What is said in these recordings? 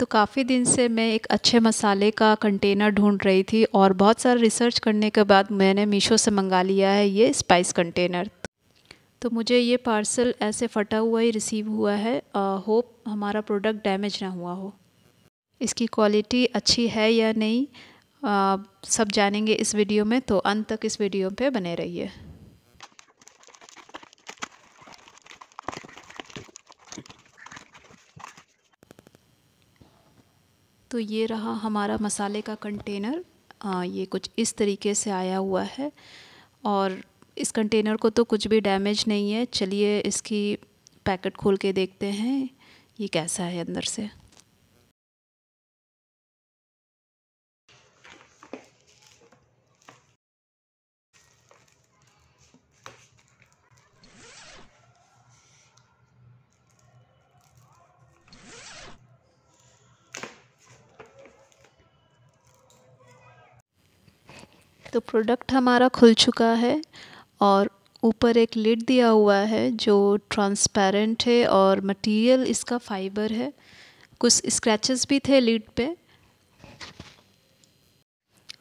तो काफ़ी दिन से मैं एक अच्छे मसाले का कंटेनर ढूंढ रही थी और बहुत सारा रिसर्च करने के बाद मैंने मीशो से मंगा लिया है ये स्पाइस कंटेनर तो मुझे ये पार्सल ऐसे फटा हुआ ही रिसीव हुआ है होप हमारा प्रोडक्ट डैमेज ना हुआ हो इसकी क्वालिटी अच्छी है या नहीं आ, सब जानेंगे इस वीडियो में तो अंत तक इस वीडियो पर बने रहिए तो ये रहा हमारा मसाले का कंटेनर आ, ये कुछ इस तरीके से आया हुआ है और इस कंटेनर को तो कुछ भी डैमेज नहीं है चलिए इसकी पैकेट खोल के देखते हैं ये कैसा है अंदर से तो प्रोडक्ट हमारा खुल चुका है और ऊपर एक लिड दिया हुआ है जो ट्रांसपेरेंट है और मटेरियल इसका फाइबर है कुछ स्क्रैचेस भी थे लिड पे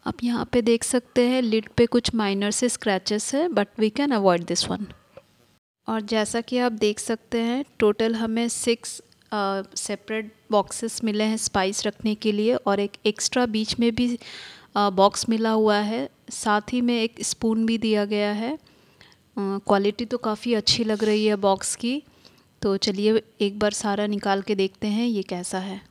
आप यहाँ पे देख सकते हैं लिड पे कुछ माइनर से स्क्रैचेस है but we can avoid this one और जैसा कि आप देख सकते हैं टोटल हमें सिक्स सेपरेट बॉक्सेस मिले हैं स्पाइस रखने के लिए और एक एक्स्ट्रा बीच में भी बॉक्स मिला हुआ है साथ ही में एक स्पून भी दिया गया है क्वालिटी तो काफ़ी अच्छी लग रही है बॉक्स की तो चलिए एक बार सारा निकाल के देखते हैं ये कैसा है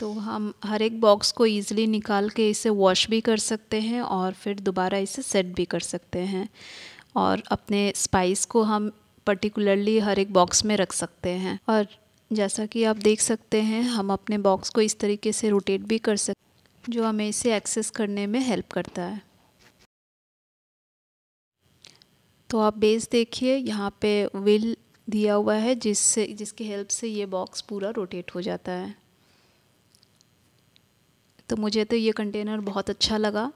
तो हम हर एक बॉक्स को ईज़िली निकाल के इसे वॉश भी कर सकते हैं और फिर दोबारा इसे सेट भी कर सकते हैं और अपने स्पाइस को हम पर्टिकुलरली हर एक बॉक्स में रख सकते हैं और जैसा कि आप देख सकते हैं हम अपने बॉक्स को इस तरीके से रोटेट भी कर सकते जो हमें इसे एक्सेस करने में हेल्प करता है तो आप बेस देखिए यहाँ पे व्हील दिया हुआ है जिससे जिसकी हेल्प से ये बॉक्स पूरा रोटेट हो जाता है तो मुझे तो ये कंटेनर बहुत अच्छा लगा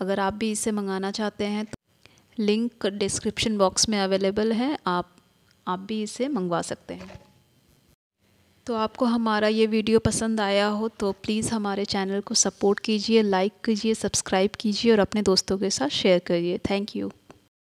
अगर आप भी इसे मंगाना चाहते हैं तो लिंक डिस्क्रिप्शन बॉक्स में अवेलेबल है आप आप भी इसे मंगवा सकते हैं तो आपको हमारा ये वीडियो पसंद आया हो तो प्लीज़ हमारे चैनल को सपोर्ट कीजिए लाइक कीजिए सब्सक्राइब कीजिए और अपने दोस्तों के साथ शेयर करिए थैंक यू